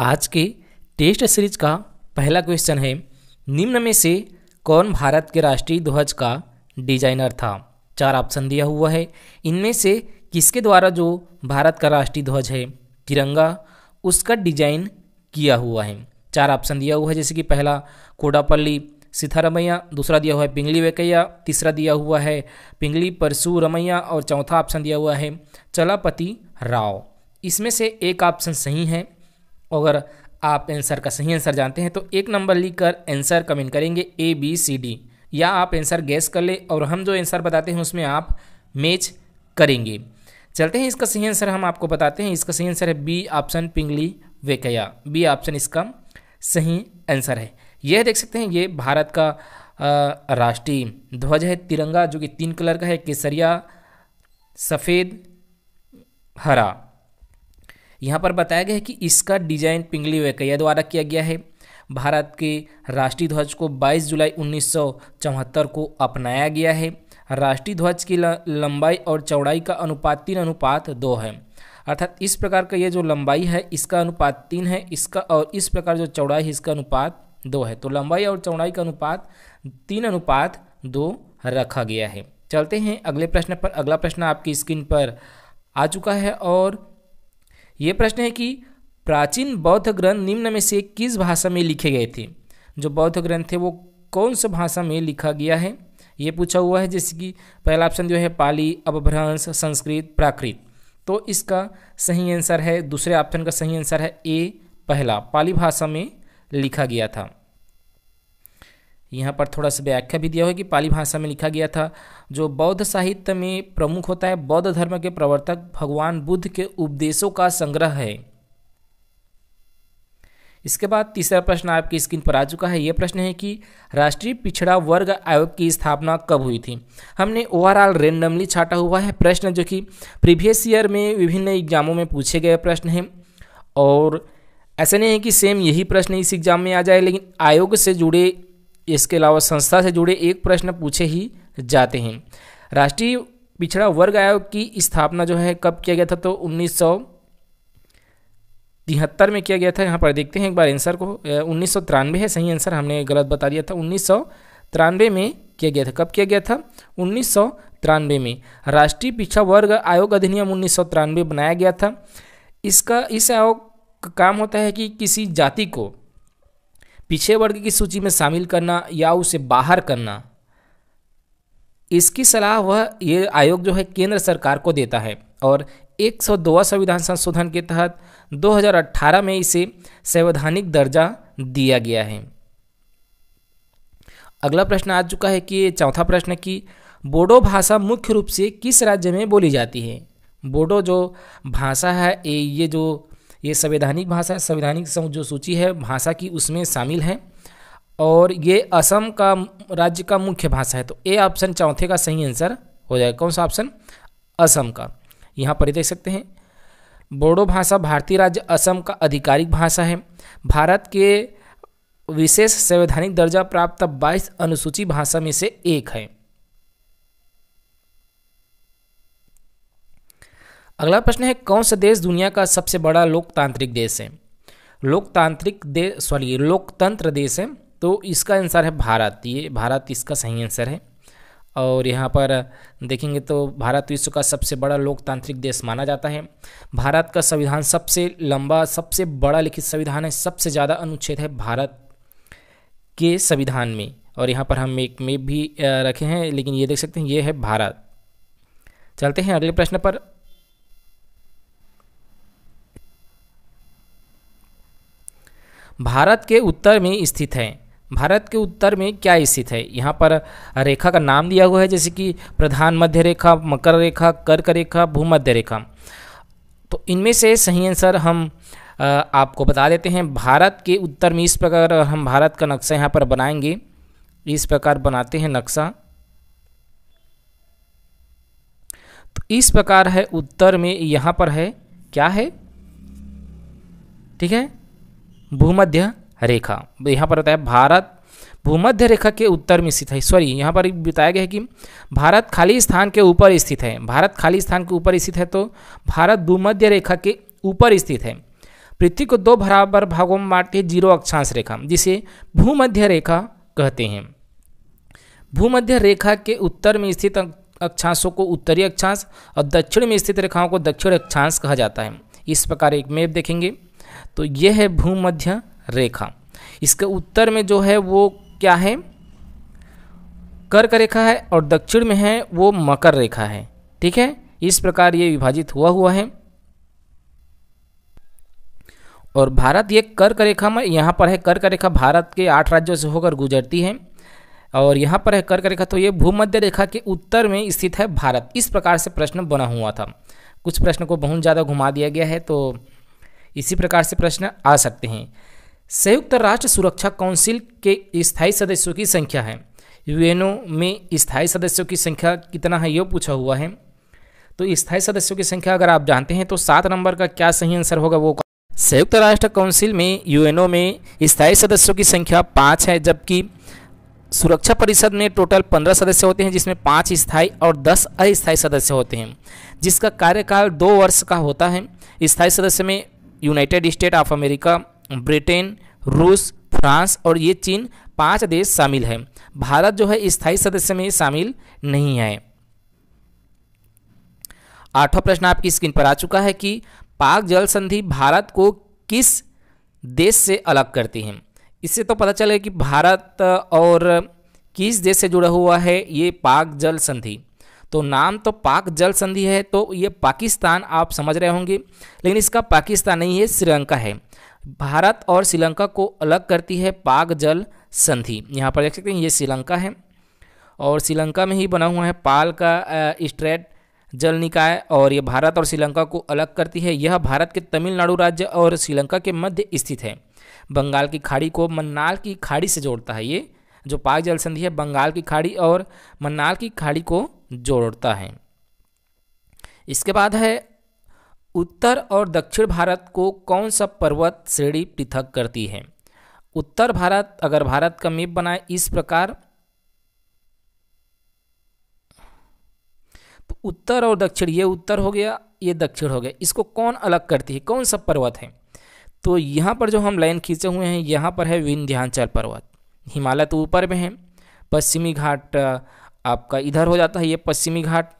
आज के test series का पहला क्वेश्चन है निम्न में से कौन भारत के राष्ट्रीय ध्वज का डिजाइनर था चार ऑप्शन दिया हुआ है इनमें से किसके द्वारा जो भारत का राष्ट्रीय ध्वज है तिरंगा उसका डिजाइन किया हुआ है चार ऑप्शन दिया हुआ है जैसे कि पहला कोडापल्ली सीथारमैया दूसरा दिया हुआ है पिंगली वेकैया तीसरा दिया हुआ है पिंगली परसु रमैया और चौथा ऑप्शन दिया हुआ है चलापति राव इसमें से एक ऑप्शन सही है अगर आप आंसर का सही आंसर जानते हैं तो एक नंबर लिखकर आंसर कमेंट करेंगे ए बी सी डी या आप आंसर गैस कर ले और हम जो आंसर बताते हैं उसमें आप मैच करेंगे चलते हैं इसका सही आंसर हम आपको बताते हैं इसका सही आंसर है B option Pingali Venkayya B option इसका सही आंसर है यह देख सकते हैं ये भारत का राष्ट्रीय ध्वज है तिरंगा जो कि तीन कलर का है केसरिया सफ़ेद हरा यहाँ पर बताया गया है कि इसका डिजाइन पिंगली वैकैया द्वारा किया गया है भारत के राष्ट्रीय ध्वज को 22 जुलाई उन्नीस को अपनाया गया है राष्ट्रीय ध्वज की लंबाई और चौड़ाई का अनुपात तीन अनुपात दो है अर्थात इस प्रकार का ये जो लंबाई है इसका अनुपात तीन है इसका और इस प्रकार जो चौड़ाई है इसका अनुपात दो है तो लंबाई और चौड़ाई का अनुपात तीन अनुपात दो रखा गया है चलते हैं अगले प्रश्न पर अगला प्रश्न आपकी स्क्रीन पर आ चुका है और ये प्रश्न है कि प्राचीन बौद्ध ग्रंथ निम्न में से किस भाषा में लिखे गए थे जो बौद्ध ग्रंथ थे वो कौन सा भाषा में लिखा गया है ये पूछा हुआ है जैसे कि पहला ऑप्शन जो है पाली अपभ्रंश संस्कृत प्राकृत तो इसका सही आंसर है दूसरे ऑप्शन का सही आंसर है ए पहला पाली भाषा में लिखा गया था यहाँ पर थोड़ा सा व्याख्या भी दिया हुआ है कि पाली भाषा में लिखा गया था जो बौद्ध साहित्य में प्रमुख होता है बौद्ध धर्म के प्रवर्तक भगवान बुद्ध के उपदेशों का संग्रह है इसके बाद तीसरा प्रश्न आपकी स्क्रीन पर आ चुका है यह प्रश्न है कि राष्ट्रीय पिछड़ा वर्ग आयोग की स्थापना कब हुई थी हमने ओवरऑल रेंडमली छाटा हुआ है प्रश्न जो कि प्रीवियस ईयर में विभिन्न एग्जामों में पूछे गए प्रश्न हैं और ऐसा नहीं है कि सेम यही प्रश्न इस एग्जाम में आ जाए लेकिन आयोग से जुड़े इसके अलावा संस्था से जुड़े एक प्रश्न पूछे ही जाते हैं राष्ट्रीय पिछड़ा वर्ग आयोग की स्थापना जो है कब किया गया था तो उन्नीस तिहत्तर में किया गया था यहाँ पर देखते हैं एक बार आंसर को उन्नीस सौ तिरानवे है सही आंसर हमने गलत बता दिया था उन्नीस सौ तिरानवे में किया गया था कब किया गया था उन्नीस सौ तिरानवे में राष्ट्रीय पिछड़ा वर्ग आयोग अधिनियम उन्नीस सौ तिरानवे बनाया गया था इसका इस आयोग का काम होता है कि किसी जाति को पीछे वर्ग की सूची में शामिल करना या उसे बाहर करना इसकी सलाह वह ये आयोग जो है केंद्र सरकार को देता है और एक संविधान संशोधन के तहत 2018 में इसे संवैधानिक दर्जा दिया गया है अगला प्रश्न आ चुका है कि चौथा प्रश्न की बोडो भाषा मुख्य रूप से किस राज्य में बोली जाती है बोडो जो भाषा है ये जो ये संवैधानिक भाषा संवैधानिक जो सूची है भाषा की उसमें शामिल है और ये असम का राज्य का मुख्य भाषा है तो ए ऑप्शन चौथे का सही आंसर हो जाएगा कौन सा ऑप्शन असम का यहाँ पर देख सकते हैं बोडो भाषा भारतीय राज्य असम का आधिकारिक भाषा है भारत के विशेष संवैधानिक दर्जा प्राप्त 22 अनुसूची भाषा में से एक है अगला प्रश्न है कौन सा देश दुनिया का सबसे बड़ा लोकतांत्रिक देश है लोकतांत्रिक देश सॉरी लोकतंत्र देश है तो इसका आंसर है भारत ये भारत इसका सही आंसर है और यहाँ पर देखेंगे तो भारत विश्व का सबसे बड़ा लोकतांत्रिक देश माना जाता है भारत का संविधान सबसे लंबा सबसे बड़ा लिखित संविधान है सबसे ज़्यादा अनुच्छेद है भारत के संविधान में और यहाँ पर हम एक में भी रखे हैं लेकिन ये देख सकते हैं ये है भारत चलते हैं अगले प्रश्न पर भारत के उत्तर में स्थित है भारत के उत्तर में क्या स्थित है यहाँ पर रेखा का नाम दिया हुआ है जैसे कि प्रधान मध्य रेखा मकर रेखा कर्क रेखा भूमध्य रेखा तो इनमें से सही आंसर हम आपको बता देते हैं भारत के उत्तर में इस प्रकार हम भारत का नक्शा यहाँ पर बनाएंगे इस प्रकार बनाते हैं नक्शा तो इस प्रकार है उत्तर में यहाँ पर है क्या है ठीक है भूमध्य रेखा यहाँ पर बताया भारत भूमध्य रेखा के उत्तर में स्थित है सॉरी यहाँ पर बताया गया है कि भारत खाली स्थान के ऊपर स्थित है भारत खाली स्थान के ऊपर स्थित है तो भारत भूमध्य रेखा के ऊपर स्थित है पृथ्वी को दो बराबर भागों में बांटती है जीरो अक्षांश रेखा जिसे भूमध्य रेखा कहते हैं भूमध्य रेखा के उत्तर में स्थित अं-, अक्षांशों को उत्तरी अक्षांश और दक्षिण में स्थित रेखाओं को दक्षिण अक्षांश कहा जाता है इस प्रकार एक मैप देखेंगे तो यह है भूमध्य रेखा इसके उत्तर में जो है वो क्या है कर्क रेखा है और दक्षिण में है वो मकर रेखा है ठीक है इस प्रकार ये विभाजित हुआ हुआ है और भारत ये कर्क रेखा में यहाँ पर है कर्क रेखा भारत के आठ राज्यों से होकर गुजरती है और यहाँ पर है कर्क रेखा तो ये भूमध्य रेखा के उत्तर में स्थित है भारत इस प्रकार से प्रश्न बना हुआ था कुछ प्रश्न को बहुत ज़्यादा घुमा दिया गया है तो इसी प्रकार से प्रश्न आ सकते हैं संयुक्त राष्ट्र सुरक्षा काउंसिल के स्थायी सदस्यों की संख्या है यूएनओ में स्थायी सदस्यों की संख्या कितना है यह पूछा हुआ है तो स्थायी सदस्यों की संख्या अगर आप जानते हैं तो सात नंबर का क्या सही आंसर होगा वो संयुक्त राष्ट्र काउंसिल में यूएनओ में स्थायी सदस्यों की संख्या पाँच है जबकि सुरक्षा परिषद में टोटल पंद्रह सदस्य होते हैं जिसमें पाँच स्थायी और दस अस्थायी सदस्य होते हैं जिसका कार्यकाल दो वर्ष का होता है स्थायी सदस्य में United State of America Britain रूस फ्रांस और ये चीन पांच देश शामिल हैं भारत जो है स्थायी सदस्य में शामिल नहीं है आठवां प्रश्न आपकी स्क्रीन पर आ चुका है कि पाक जल संधि भारत को किस देश से अलग करती है इससे तो पता चले कि भारत और किस देश से जुड़ा हुआ है ये पाक जल संधि तो नाम तो पाक जल संधि है तो ये पाकिस्तान आप समझ रहे होंगे लेकिन इसका पाकिस्तान नहीं है श्रीलंका है भारत और श्रीलंका को अलग करती है पाक जल संधि यहाँ पर देख सकते हैं ये श्रीलंका है और श्रीलंका में ही बना हुआ है पाल का स्ट्रेट जल निकाय और ये भारत और श्रीलंका को अलग करती है यह भारत के तमिलनाडु राज्य और श्रीलंका के मध्य स्थित है बंगाल की खाड़ी को मन्नाल की खाड़ी से जोड़ता है ये जो पाक जल संधि है बंगाल की खाड़ी और मन्नाल की खाड़ी को जोड़ता है इसके बाद है उत्तर और दक्षिण भारत को कौन सा पर्वत श्रेणी पृथक करती है उत्तर भारत अगर भारत का मेप बनाए इस प्रकार तो उत्तर और दक्षिण ये उत्तर हो गया ये दक्षिण हो गया इसको कौन अलग करती है कौन सा पर्वत है तो यहाँ पर जो हम लाइन खींचे हुए हैं यहाँ पर है विंध्यांचल पर्वत हिमालय तो ऊपर में है पश्चिमी घाट आपका इधर हो जाता है ये पश्चिमी घाट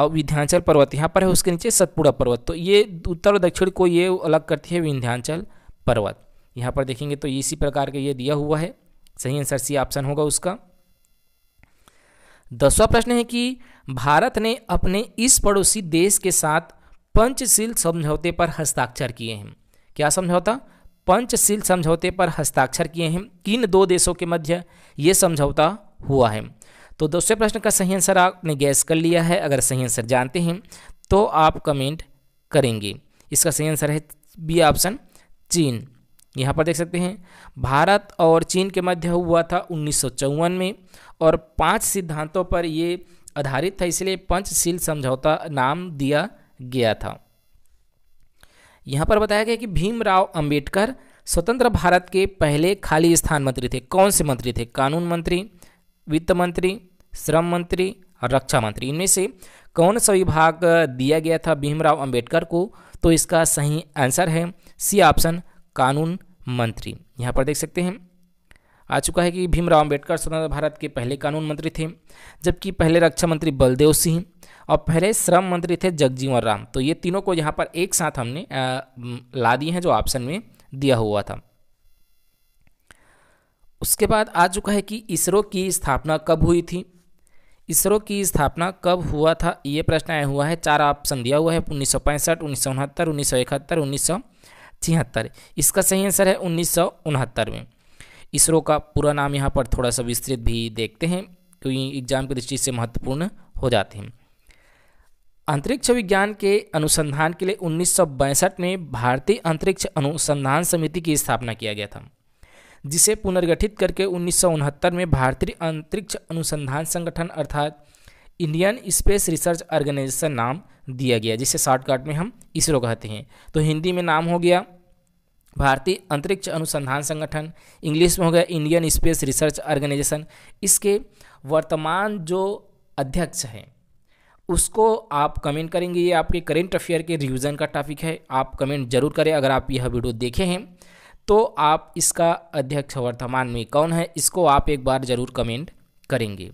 और विंध्याचल पर्वत यहाँ पर है उसके नीचे सतपुड़ा पर्वत तो ये उत्तर और दक्षिण को ये अलग करती है विंध्याचल पर्वत यहाँ पर देखेंगे तो इसी प्रकार का ये दिया हुआ है सही आंसर सी ऑप्शन होगा उसका दसवां प्रश्न है कि भारत ने अपने इस पड़ोसी देश के साथ पंचशील समझौते पर हस्ताक्षर किए हैं क्या समझौता पंचशील समझौते पर हस्ताक्षर किए हैं किन दो देशों के मध्य ये समझौता हुआ है तो दूसरे प्रश्न का सही आंसर आपने गैस कर लिया है अगर सही आंसर जानते हैं तो आप कमेंट करेंगे इसका सही आंसर है बी ऑप्शन चीन यहाँ पर देख सकते हैं भारत और चीन के मध्य हुआ था उन्नीस में और पांच सिद्धांतों पर ये आधारित था इसलिए पंचशील समझौता नाम दिया गया था यहाँ पर बताया गया कि भीमराव अंबेडकर स्वतंत्र भारत के पहले खाली स्थान मंत्री थे कौन से मंत्री थे कानून मंत्री वित्त मंत्री श्रम मंत्री और रक्षा मंत्री इनमें से कौन सा विभाग दिया गया था भीमराव अंबेडकर को तो इसका सही आंसर है सी ऑप्शन कानून मंत्री यहाँ पर देख सकते हैं आ चुका है कि भीमराव अंबेडकर स्वतंत्र भारत के पहले कानून मंत्री थे जबकि पहले रक्षा मंत्री बलदेव सिंह और पहले श्रम मंत्री थे जगजीवन राम तो ये तीनों को यहाँ पर एक साथ हमने ला दिए हैं जो ऑप्शन में दिया हुआ था उसके बाद आ चुका है कि इसरो की स्थापना कब हुई थी इसरो की स्थापना कब हुआ था ये प्रश्न आया हुआ है चार ऑप्शन दिया हुआ है उन्नीस सौ पैंसठ उन्नीस सौ उनहत्तर उन्नीस सौ इकहत्तर उन्नीस सौ छिहत्तर इसका सही आंसर है उन्नीस सौ उनहत्तर में इसरो का पूरा नाम यहाँ पर थोड़ा सा विस्तृत भी देखते हैं क्योंकि एग्जाम की दृष्टि से महत्वपूर्ण हो जाते हैं अंतरिक्ष विज्ञान के अनुसंधान के लिए उन्नीस में भारतीय अंतरिक्ष अनुसंधान समिति की स्थापना किया गया था जिसे पुनर्गठित करके उन्नीस में भारतीय अंतरिक्ष अनुसंधान संगठन अर्थात इंडियन स्पेस रिसर्च ऑर्गेनाइजेशन नाम दिया गया जिसे शॉर्टकट में हम इसरो कहते हैं तो हिंदी में नाम हो गया भारतीय अंतरिक्ष अनुसंधान संगठन इंग्लिश में हो गया इंडियन स्पेस रिसर्च ऑर्गेनाइजेशन इसके वर्तमान जो अध्यक्ष हैं उसको आप कमेंट करेंगे ये आपके करेंट अफेयर के रिविज़न का टॉपिक है आप कमेंट जरूर करें अगर आप यह वीडियो देखे हैं तो आप इसका अध्यक्ष वर्तमान में कौन है इसको आप एक बार जरूर कमेंट करेंगे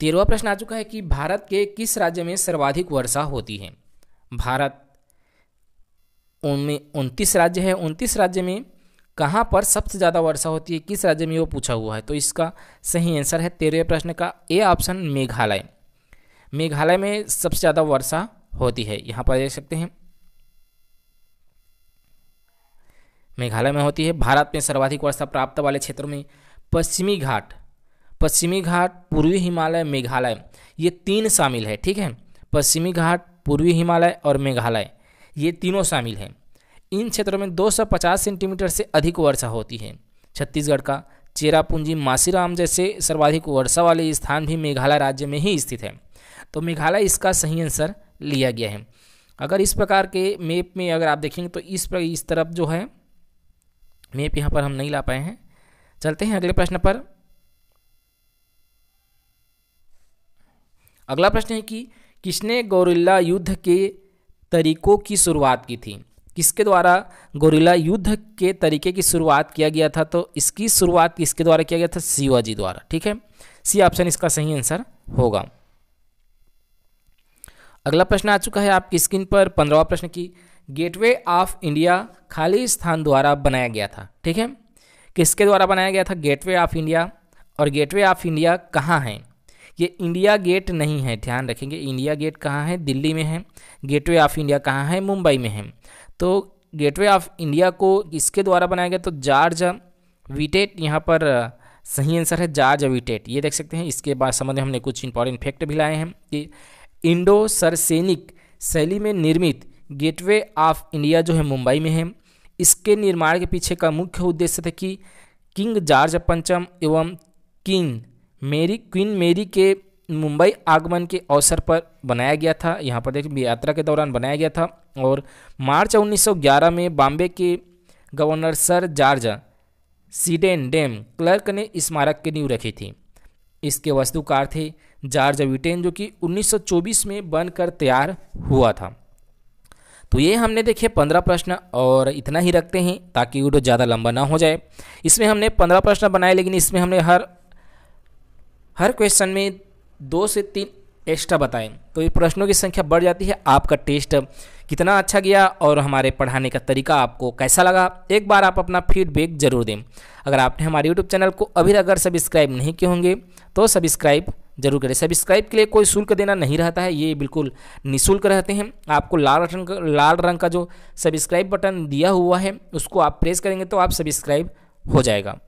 तेरहवा प्रश्न आ चुका है कि भारत के किस राज्य में सर्वाधिक वर्षा होती है भारत उनमें उनतीस राज्य है उनतीस राज्य में कहाँ पर सबसे ज़्यादा वर्षा होती है किस राज्य में वो पूछा हुआ है तो इसका सही आंसर है तेरहवें प्रश्न का ए ऑप्शन मेघालय मेघालय में सबसे ज़्यादा वर्षा होती है यहाँ पर देख सकते हैं मेघालय में होती है भारत में सर्वाधिक वर्षा प्राप्त वाले क्षेत्रों में पश्चिमी घाट पश्चिमी घाट पूर्वी हिमालय मेघालय ये तीन शामिल है ठीक है पश्चिमी घाट पूर्वी हिमालय और मेघालय ये तीनों शामिल हैं इन क्षेत्रों में 250 सेंटीमीटर से अधिक वर्षा होती है छत्तीसगढ़ का चेरापूंजी मासीराम जैसे सर्वाधिक वर्षा वाले स्थान भी मेघालय राज्य में ही स्थित है तो मेघालय इसका सही आंसर लिया गया है अगर इस प्रकार के मेप में अगर आप देखेंगे तो इस पर इस तरफ जो है मेप यहाँ पर हम नहीं ला पाए हैं चलते हैं अगले प्रश्न पर अगला प्रश्न है कि किसने गौरिल्ला युद्ध के तरीकों की शुरुआत की थी किसके द्वारा गोरिल्ला युद्ध के तरीके की शुरुआत किया गया था तो इसकी शुरुआत किसके द्वारा किया गया था शिवाजी द्वारा ठीक है सी ऑप्शन इसका सही आंसर होगा अगला प्रश्न आ चुका है आपकी स्क्रीन पर पंद्रहवा प्रश्न की गेटवे ऑफ इंडिया खाली स्थान द्वारा बनाया गया था ठीक है किसके द्वारा बनाया गया था गेटवे ऑफ इंडिया और गेटवे ऑफ इंडिया कहाँ है ये इंडिया गेट नहीं है ध्यान रखेंगे इंडिया गेट कहाँ है दिल्ली में है गेटवे ऑफ इंडिया कहाँ है मुंबई में है तो गेटवे ऑफ इंडिया को इसके द्वारा बनाया गया तो जार्ज विटेट यहाँ पर सही आंसर है जार्ज विटेट ये देख सकते हैं इसके बाद संबंध में हमने कुछ इंपॉर्टेंट फैक्ट भी लाए हैं कि इंडो सरसेनिक शैली में निर्मित गेटवे ऑफ इंडिया जो है मुंबई में है इसके निर्माण के पीछे का मुख्य उद्देश्य था कि किंग जार्ज पंचम एवं किंग मेरी क्वीन मेरी के मुंबई आगमन के अवसर पर बनाया गया था यहाँ पर देखिए यात्रा के दौरान बनाया गया था और मार्च 1911 में बॉम्बे के governor sir George Sydenham Clarke ने स्मारक की नींव रखी थी इसके वस्तुकार थे जॉर्ज विटेन जो कि 1924 में बनकर तैयार हुआ था तो ये हमने देखे पंद्रह प्रश्न और इतना ही रखते हैं ताकि वीडियो ज़्यादा लंबा ना हो जाए इसमें हमने पंद्रह प्रश्न बनाए लेकिन इसमें हमने हर हर क्वेश्चन में दो से तीन एक्स्ट्रा बताएं तो ये प्रश्नों की संख्या बढ़ जाती है आपका टेस्ट कितना अच्छा गया और हमारे पढ़ाने का तरीका आपको कैसा लगा एक बार आप अपना फीडबैक जरूर दें अगर आपने हमारे यूट्यूब चैनल को अभी अगर सब्सक्राइब नहीं किए होंगे तो सब्सक्राइब जरूर करें सब्सक्राइब के लिए कोई शुल्क देना नहीं रहता है ये बिल्कुल निःशुल्क रहते हैं आपको लाल रंग लाल रंग का जो सब्सक्राइब बटन दिया हुआ है उसको आप प्रेस करेंगे तो आप सब्सक्राइब हो जाएगा